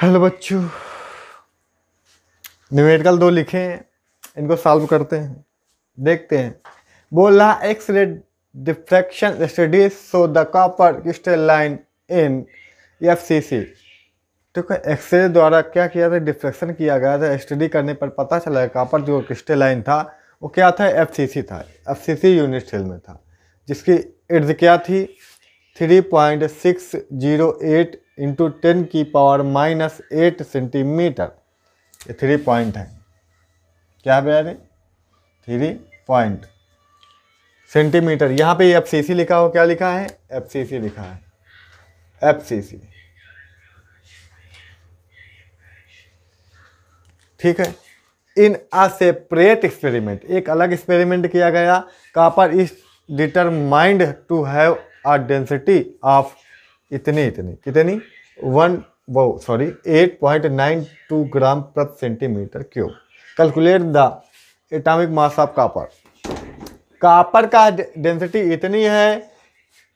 Hello बच्चू numerical दो लिखे हैं इनको सॉल्व करते हैं देखते हैं बोला X ray diffraction study so the copper crystal line in F C C देखो एक्सरे द्वारा क्या किया था डिफ्रैक्शन किया गया था स्टडी करने पर पता चला कॉपर जो क्रिस्टल लाइन था वो क्या था एफ सी सी था F C C unit cell में था जिसकी इर्द क्या थी three point six zero eight into ten की पावर माइनस एट सेंटीमीटर ये थ्री पॉइंट है क्या है अरे थ्री पॉइंट सेंटीमीटर यहाँ पे एफ सी सी लिखा हो क्या लिखा है एफ सी सी लिखा है एफ सी सी ठीक है इन अ सेपरेट एक्सपेरिमेंट एक अलग एक्सपेरिमेंट किया गया copper is determined to have a density of इतनी इतनी कितनी वन वो sorry eight point nine two gram प्रति centimetre cube calculate the atomic mass of copper copper का डेंसिटी इतनी है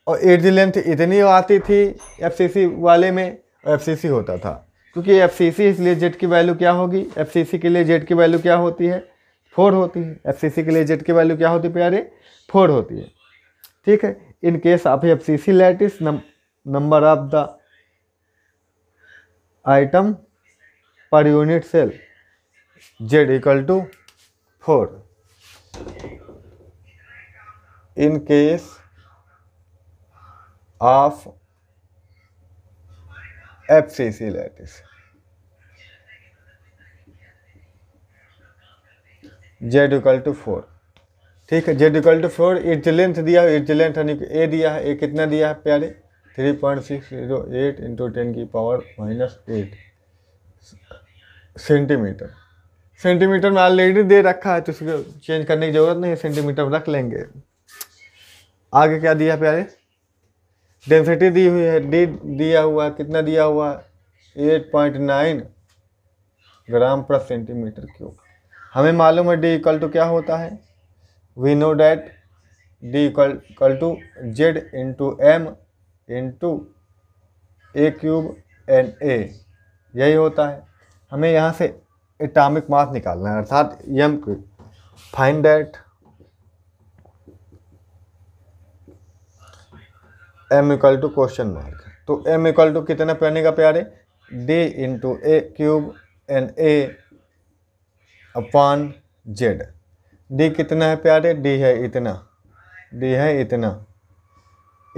और जी लेंथ इतनी आती थी एफसीसी वाले में और एफसीसी होता था क्योंकि एफसीसी इसलिए जेड की वैल्यू क्या होगी एफसीसी के लिए जेड की वैल्यू क्या होती है फोर होती है एफसीसी के लिए जेड की वैल्यू क्या होती है प्यारे फोर होती है ठीक है in case of F C C lattice number of the atom per unit cell Z equal to four in case of F C C lattice Z equal to four ठीक है Z equal to four it length दिया है it length ए दिया है ए कितना दिया है प्यारे three point six zero eight into ten की power minus eight centimetre centimetre में ऑलरेडी दे रखा है तो उसको चेंज करने की ज़रूरत नहीं है सेंटीमीटर रख लेंगे आगे क्या दिया प्यारे डेंसिटी दी हुई है डी दिया हुआ कितना दिया हुआ एट पॉइंट नाइन ग्राम पर सेंटीमीटर क्यूब हमें मालूम है डी इक्वल टू क्या होता है we know that D equal to Z into M into A cube N A यही होता है हमें यहाँ से एटॉमिक मास निकालना है अर्थात यम cube find that M equal to question mark तो एम इक्वल टू कितना पहने का प्यारे D into A cube N A upon Z D कितना है प्यारे डी है इतना डी है इतना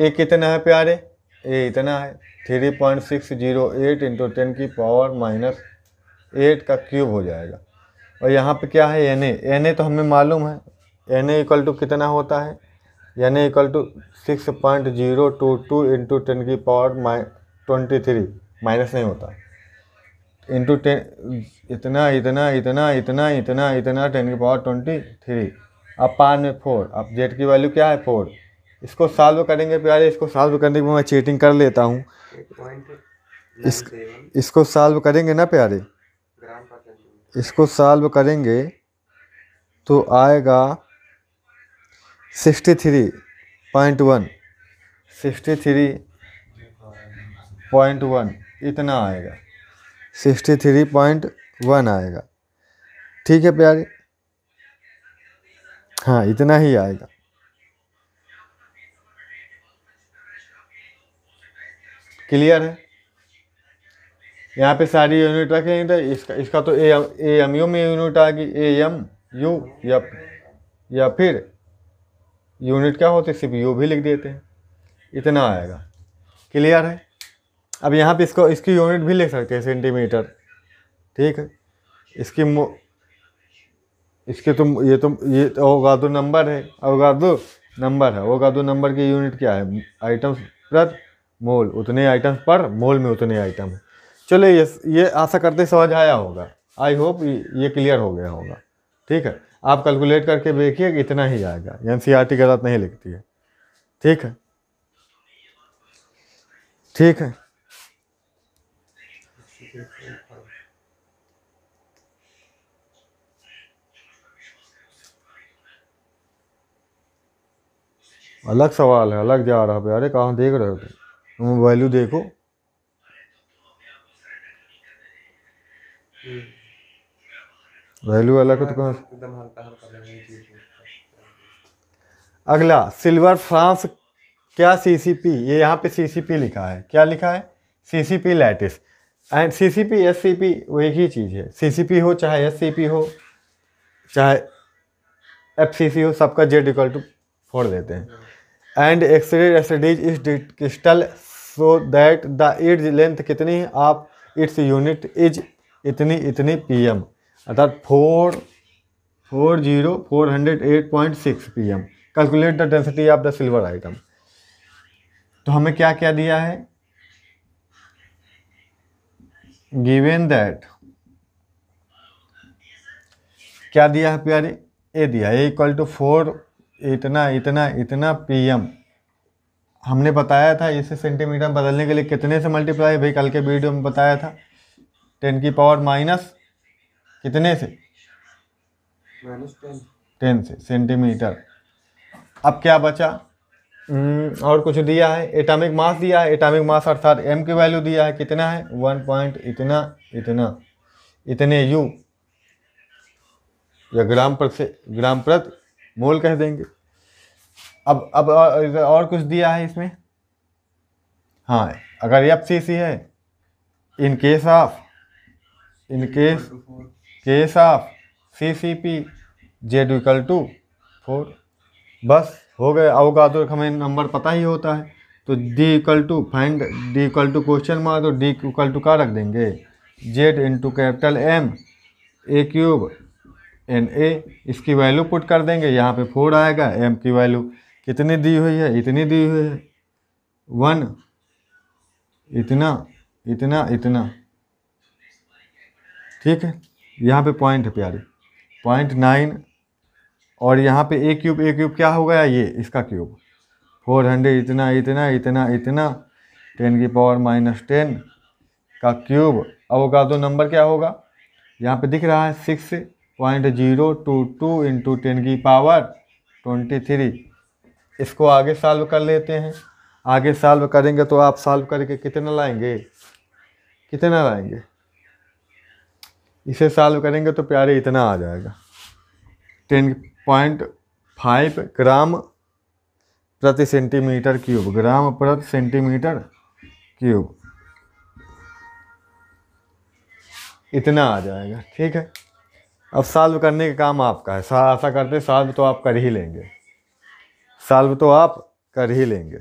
ए कितना है प्यारे ए इतना है three point six zero eight into ten की पावर माइनस एट का क्यूब हो जाएगा और यहाँ पे क्या है एन ए एन ए तो हमें मालूम है एन ए इक्वल टू कितना होता है N A equal to six point zero two two into ten की पावर माइ ट्वेंटी थ्री माइनस नहीं होता इंटू टेन इतना इतना इतना इतना इतना इतना टेन की पावर ट्वेंटी थ्री अब पार में फोर अब जेड की वैल्यू क्या है फोर इसको सॉल्व करेंगे प्यारे इसको सॉल्व करने के मैं चीटिंग कर लेता हूँ इस इसको सॉल्व करेंगे ना प्यारे इसको सॉल्व करेंगे तो आएगा sixty three point one sixty three point one इतना आएगा सिक्सटी थ्री पॉइंट वन आएगा ठीक है प्यारे हाँ इतना ही आएगा क्लियर है यहाँ पे सारी यूनिट रखेंगे तो इसका इसका तो ए एम यू में यूनिट आ गई ए एम यू या या फिर यूनिट क्या होते सिर्फ यू भी लिख देते हैं इतना आएगा क्लियर है अब यहाँ पे इसको इसकी यूनिट भी लिख सकते हैं सेंटीमीटर ठीक है इसकी मो इसके तुम तो, ये तुम तो, ये अवगादो तो नंबर है अवगादो नंबर है अवगादो नंबर की यूनिट क्या है आइटम्स प्रति मोल उतने आइटम पर मोल में उतने आइटम है चलिए ये ये आशा करते समझ आया होगा आई होप ये क्लियर हो गया होगा ठीक है आप कैलकुलेट करके देखिए कि इतना ही आएगा एन सी आर टी गलत नहीं लिखती है ठीक है ठीक है अलग सवाल है अलग जा रहा है अरे कहाँ देख रहे हो तुम वैल्यू देखो वैल्यू वाला को तो कौन अगला सिल्वर फ्रांस क्या सीसीपी ये यहाँ पे सीसीपी लिखा है क्या लिखा है CCP lattice and CCP SCP वो एक ही चीज़ है सीसीपी हो चाहे एससीपी हो चाहे एफसीसी हो सबका जेड इक्वल टू फोड़ देते हैं एंड एक्सरे एसिडीज is crystal so that the its length कितनी आप इट्स यूनिट इज इतनी इतनी पी एम अर्थात four four zero four hundred eight point six P M calculate the density of the silver atom तो हमें क्या क्या दिया है गिवेन दैट क्या दिया है प्यारे ए दिया है इक्वल टू फोर इतना इतना इतना पी एम हमने बताया था इसे सेंटीमीटर में बदलने के लिए कितने से मल्टीप्लाई भाई कल के वीडियो में बताया था टेन की पावर माइनस कितने से टेन से सेंटीमीटर अब क्या बचा हम्म, और कुछ दिया है एटॉमिक मास दिया है एटॉमिक मास अर्थात एम की वैल्यू दिया है कितना है वन पॉइंट इतना इतना इतने यू या ग्राम पर से ग्राम प्रति मोल कह देंगे अब अब और, कुछ दिया है इसमें हाँ अगर एफ सी सी है in case of in case case of C C P Z equal to four बस हो गए तो हमें नंबर पता ही होता है तो D equal to find D equal to question mark तो डी इक्वल टू का रख देंगे Z into capital M A cube N A इसकी वैल्यू पुट कर देंगे यहाँ पे फोर आएगा एम की वैल्यू कितनी दी हुई है इतनी दी हुई है वन इतना इतना इतना ठीक है यहाँ पे पॉइंट है प्यारे पॉइंट नाइन और यहाँ पे ए क्यूब ए क्यूब क्या हो गया ये इसका क्यूब फोर हंड्रेड इतना इतना इतना इतना टेन की पावर माइनस टेन का क्यूब अब दो नंबर क्या होगा यहाँ पे दिख रहा है six point zero two two into ten की पावर ट्वेंटी थ्री इसको आगे सॉल्व कर लेते हैं आगे सॉल्व करेंगे तो आप सॉल्व करके कितना लाएंगे कितना लाएंगे इसे सॉल्व करेंगे तो प्यारे इतना आ जाएगा टेन पॉइंट फाइव ग्राम प्रति सेंटीमीटर क्यूब ग्राम प्रति सेंटीमीटर क्यूब इतना आ जाएगा ठीक है अब सॉल्व करने का काम आपका है ऐसा करते सॉल्व तो आप कर ही लेंगे सॉल्व तो आप कर ही लेंगे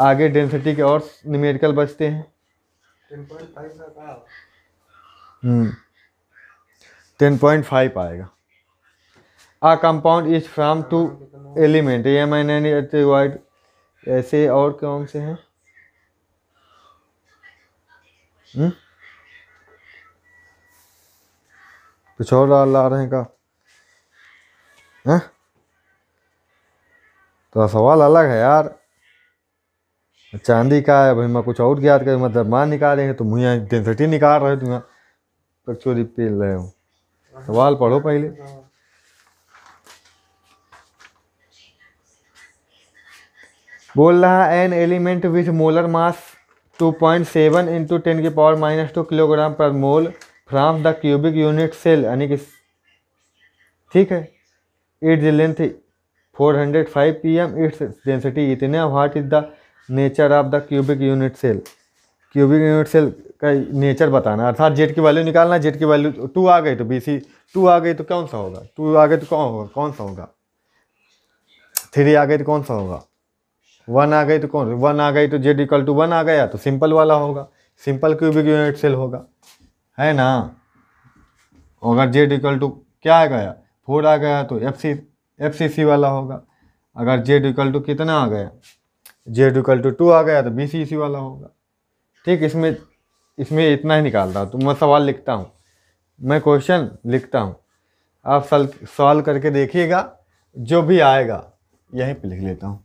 आगे डेंसिटी के और न्यूमेरिकल बचते हैं टेन पॉइंट फाइव आएगा आ compound is from two element M ये एन वाइड ऐसे और कौन से हैं हम्म। कुछ और ला रहे हैं का है? हाँ? तो सवाल अलग है यार चांदी का है भाई मैं कुछ और ज्ञात कर मतलब मान निकाल हैं तुम तो यहाँ डेंसिटी निकाल रहे तुम तो यहाँ चोरी पेल रहे हो सवाल पढ़ो पहले बोल रहा है an element with molar mass 2.7 point seven into ten की power minus two kilogram per mole from the cubic unit cell यानी कि ठीक है it the length four hundred five P M its density इतने what is the nature of the cubic unit cell cubic unit cell का nature बताना अर्थात Z की value निकालना जेड की वैल्यू टू आ गई तो बी सी टू आ गई तो कौन सा होगा टू आ गई तो कौन होगा कौन सा होगा थ्री आ गई तो कौन सा होगा वन आ गई तो कौन वन आ गई तो जेड इक्वल टू वन आ गया तो सिंपल वाला होगा सिंपल क्यूबिक यूनिट सेल होगा है ना अगर जेड इक्वल टू क्या आ गया फोर आ गया तो एफ सी एफ सी सी वाला होगा अगर जेड इक्वल टू कितना आ गया जेड इक्वल टू टू आ गया तो बी सी सी वाला होगा ठीक इसमें इसमें इतना ही निकालता हूँ तो मैं सवाल लिखता हूँ मैं क्वेश्चन लिखता हूँ आप सल सॉल्व करके देखिएगा जो भी आएगा यहीं पे लिख लेता हूँ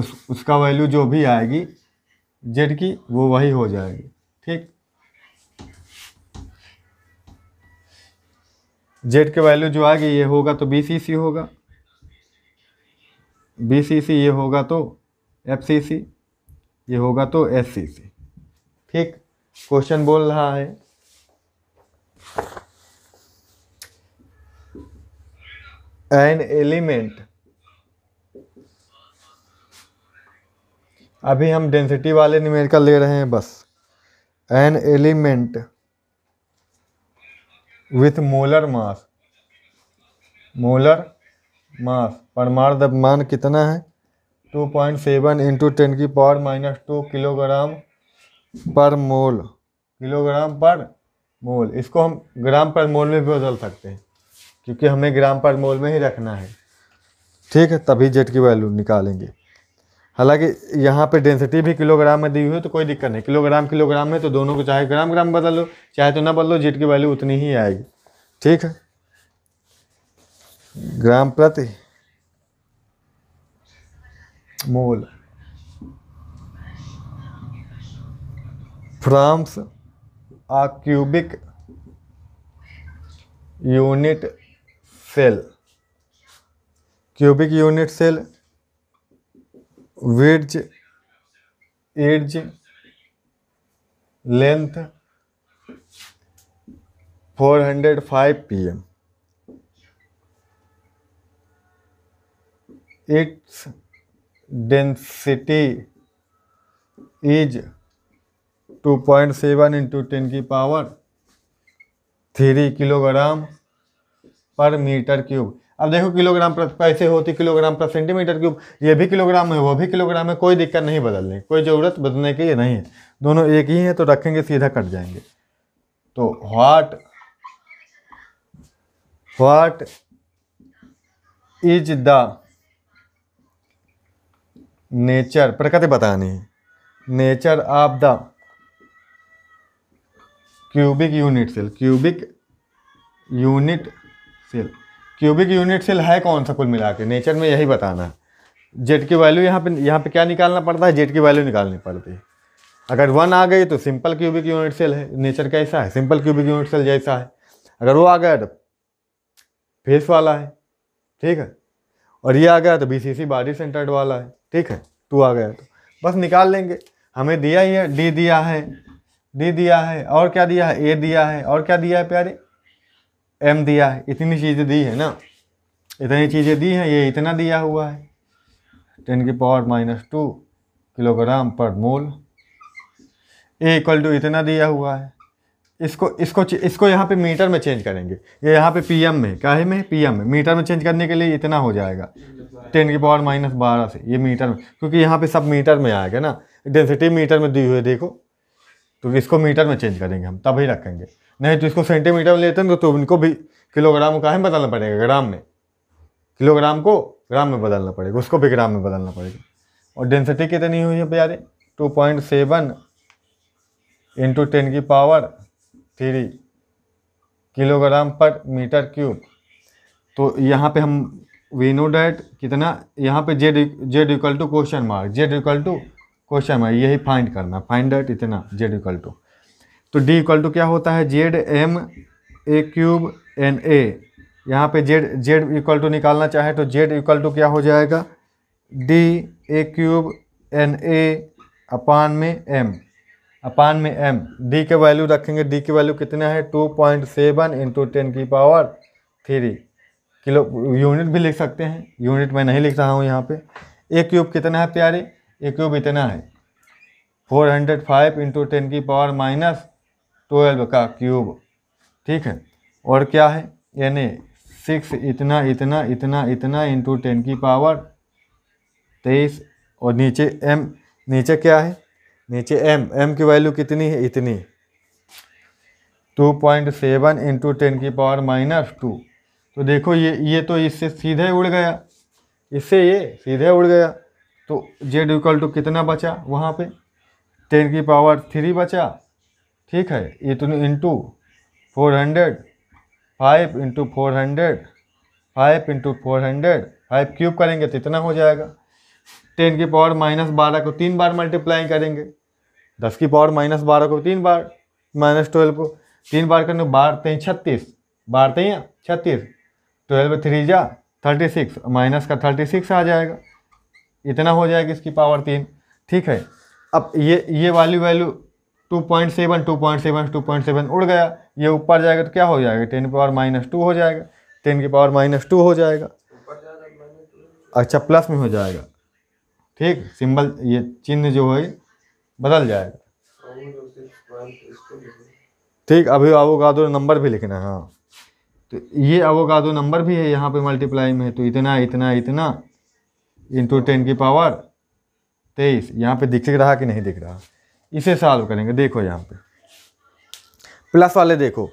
उस उसका वैल्यू जो भी आएगी जेड की वो वही हो जाएगी ठीक जेड के वैल्यू जो आएगी ये होगा तो बी सी सी होगा बीसीसी ये होगा तो एफसीसी ये होगा तो एससीसी ठीक क्वेश्चन बोल रहा है एन एलिमेंट अभी हम डेंसिटी वाले न्यूमेरिकल ले रहे हैं बस an element with molar mass molar mass परमाणु द्रव्यमान कितना है two point seven into ten की power minus two kilogram per mole kilogram per मोल इसको हम ग्राम पर मोल में भी बदल सकते हैं क्योंकि हमें ग्राम पर मोल में ही रखना है ठीक है तभी जेट की वैल्यू निकालेंगे हालांकि यहाँ पे डेंसिटी भी किलोग्राम में दी हुई है तो कोई दिक्कत नहीं किलोग्राम किलोग्राम में तो दोनों को चाहे ग्राम ग्राम बदल लो चाहे तो ना बदलो जेट की वैल्यू उतनी ही आएगी ठीक है ग्राम प्रति मोल फ्रांस आ cubic unit cell cubic unit cell विर्ज edge length 405 PM its density is 2.7 into 10 की power three kilogram per metre cube अब देखो किलोग्राम कैसे होती किलोग्राम पर सेंटीमीटर क्यूब ये भी किलोग्राम है वो भी किलोग्राम है कोई दिक्कत नहीं बदलने कोई ज़रूरत बदलने की ये नहीं है दोनों एक ही हैं तो रखेंगे सीधा कट जाएंगे तो what what is the nature प्रकृति बतानी nature of the cubic unit cell cubic unit cell cubic unit cell है कौन सा कुल मिला के नेचर में यही बताना है जेड की वैल्यू यहाँ पे यहाँ पे क्या निकालना पड़ता है जेड की वैल्यू निकालनी पड़ती है अगर वन आ गई तो सिंपल क्यूबिक यूनिट सेल है नेचर कैसा है सिंपल क्यूबिक यूनिट सेल जैसा है अगर वो आ गया तो फेस वाला है ठीक है और ये आ गया तो B C C body centred वाला है ठीक है टू आ गया तो बस निकाल लेंगे हमें दिया ही है डी दिया है डी दिया है और क्या दिया है ए दिया है और क्या दिया है प्यारे एम दिया है इतनी चीज़ें दी है ना इतनी चीज़ें दी हैं ये इतना दिया हुआ है टेन की power minus two kilogram per mole A equal to इतना दिया हुआ है इसको इसको इसको यहाँ पे मीटर में चेंज करेंगे ये यहाँ पे पीएम में काहे में पीएम में मीटर में चेंज करने के लिए इतना हो जाएगा टेन की पावर माइनस बारह से ये मीटर में क्योंकि यहाँ पे सब मीटर में आएगा ना डेंसिटी मीटर में दी हुई देखो तो इसको मीटर में चेंज करेंगे हम तभी रखेंगे नहीं तो इसको सेंटीमीटर में लेते हैं तो, तो इनको भी किलोग्राम काहे में बदलना पड़ेगा ग्राम में किलोग्राम को ग्राम में बदलना पड़ेगा उसको भी ग्राम में बदलना पड़ेगा और डेंसिटी कितनी हुई है प्यारे two point seven into ten की power three kilogram per metre cube तो यहाँ पे हम वी नो डैट कितना यहाँ पे Z Z equal to question mark Z equal to question mark यही फाइंड करना फाइंड डैट इतना जेड इक्वल टू तो डी इक्वल टू क्या होता है Z M A cube N A यहाँ पे जेड जेड इक्वल टू निकालना चाहे तो जेड इक्वल टू क्या हो जाएगा D A cube N A upon में एम अपान में एम डी के वैल्यू रखेंगे डी की वैल्यू कितना है two point seven into ten की पावर थ्री किलो यूनिट भी लिख सकते हैं यूनिट मैं नहीं लिख रहा हूँ यहाँ पे ए क्यूब कितना है प्यारे ए क्यूब इतना है four hundred five into ten की पावर माइनस ट्वेल्व का क्यूब ठीक है और क्या है यानी सिक्स इतना इतना इतना इतना इंटू टेन की पावर तेईस और नीचे एम नीचे क्या है नीचे एम एम की वैल्यू कितनी है इतनी two point seven into ten की पावर माइनस टू तो देखो ये ये तो इससे सीधे उड़ गया इससे ये सीधे उड़ गया तो जेड इक्वल टू कितना बचा वहाँ पे टेन की पावर थ्री बचा ठीक है इतनी into four hundred five into four hundred five into four hundred five cube करेंगे तो इतना हो जाएगा टेन की पावर माइनस बारह को तीन बार मल्टीप्लाई करेंगे दस की पावर माइनस बारह को तीन बार माइनस ट्वेल्व को तीन बार करने बारह तीन छत्तीस बारह तीन छत्तीस ट्वेल्व थ्री जा थर्टी सिक्स माइनस का थर्टी सिक्स आ जाएगा इतना हो जाएगा इसकी पावर तीन ठीक है अब ये ये वाली value two point seven two point seven two point seven उड़ गया ये ऊपर जाएगा तो क्या हो जाएगा टेन की पावर माइनस टू हो जाएगा टेन की पावर माइनस टू हो जाएगा अच्छा प्लस में हो जाएगा ठीक सिंबल ये चिन्ह जो है बदल जाएगा ठीक अभी आवोगादो नंबर भी लिखना है हाँ तो ये आवोगादो नंबर भी है यहाँ पे मल्टीप्लाई में है तो इतना इतना इतना इंटू टेन की पावर तेईस यहाँ पे दिख रहा कि नहीं दिख रहा इसे सॉल्व करेंगे देखो यहाँ पे प्लस वाले देखो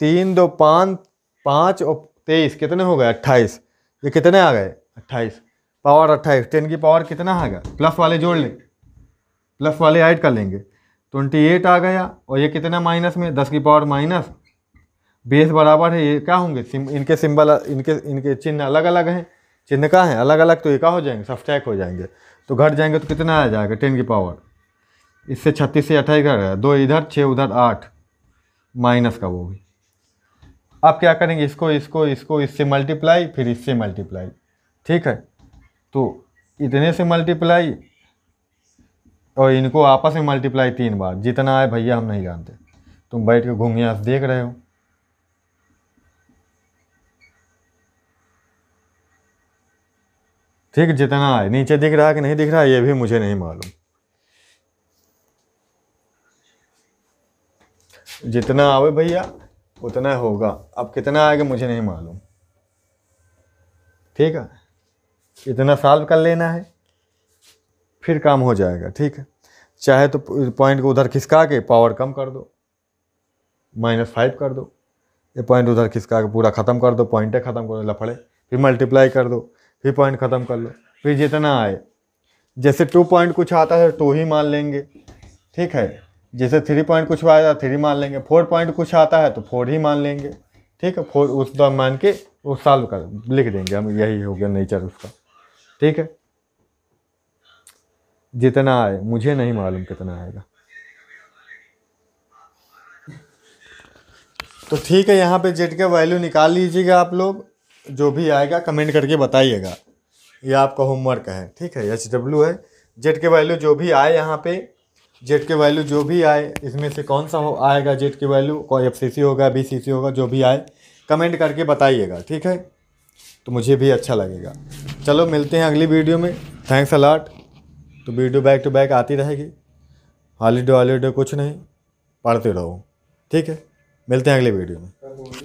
तीन दो पाँच पाँच और तेईस कितने हो गए अट्ठाईस ये कितने आ गए अट्ठाईस पावर अट्ठाईस टेन की पावर कितना आ गया प्लस वाले जोड़ लें प्लस वाले ऐड कर लेंगे ट्वेंटी एट आ गया और ये कितना माइनस में दस की पावर माइनस बेस बराबर है ये क्या होंगे सिम इनके सिंबल इनके इनके चिन्ह अलग अलग हैं चिन्ह का है अलग अलग तो ये क्या हो जाएंगे सब्सट्रैक हो जाएंगे तो घट जाएंगे तो कितना आ जाएगा टेन की पावर इससे छत्तीस से अट्ठाईस घट गया दो इधर छः उधर आठ माइनस का वो भी आप क्या करेंगे इसको इसको इसको इससे मल्टीप्लाई फिर इससे मल्टीप्लाई ठीक है तो इतने से मल्टीप्लाई और इनको आपस में मल्टीप्लाई तीन बार जितना है भैया हम नहीं जानते तुम बैठ के घूमिया देख रहे हो ठीक जितना है नीचे दिख रहा है कि नहीं दिख रहा है ये भी मुझे नहीं मालूम जितना आवे भैया उतना होगा अब कितना आएगा मुझे नहीं मालूम ठीक है इतना सॉल्व कर लेना है फिर काम हो जाएगा ठीक है चाहे तो पॉइंट को उधर खिसका के पावर कम कर दो माइनस फाइव कर दो ये पॉइंट उधर खिसका के पूरा ख़त्म कर दो पॉइंटें ख़त्म कर दो लफड़े फिर मल्टीप्लाई कर दो फिर पॉइंट ख़त्म कर लो फिर जितना आए जैसे टू पॉइंट कुछ आता है टू ही मान लेंगे ठीक है जैसे थ्री पॉइंट कुछ आया थ्री मान लेंगे फोर पॉइंट कुछ आता है तो फोर ही मान लेंगे ठीक है फोर उस दम मान के वो सॉल्व कर लिख देंगे हम यही हो गया नेचर उसका ठीक है जितना आए मुझे नहीं मालूम कितना आएगा तो ठीक है यहाँ पे जेट का वैल्यू निकाल लीजिएगा आप लोग जो भी आएगा कमेंट करके बताइएगा ये आपका होमवर्क है ठीक है एच डब्ल्यू है जेट के वैल्यू जो भी आए यहाँ पे जेट के वैल्यू जो भी आए इसमें से कौन सा हो आएगा जेट के वैल्यू कोई एफ होगा बी होगा जो भी आए कमेंट करके बताइएगा ठीक है तो मुझे भी अच्छा लगेगा चलो मिलते हैं अगली वीडियो में थैंक्स अलाट तो वीडियो बैक टू बैक आती रहेगी हॉलीडे हॉलीडे कुछ नहीं पढ़ते रहो ठीक है मिलते हैं अगले वीडियो में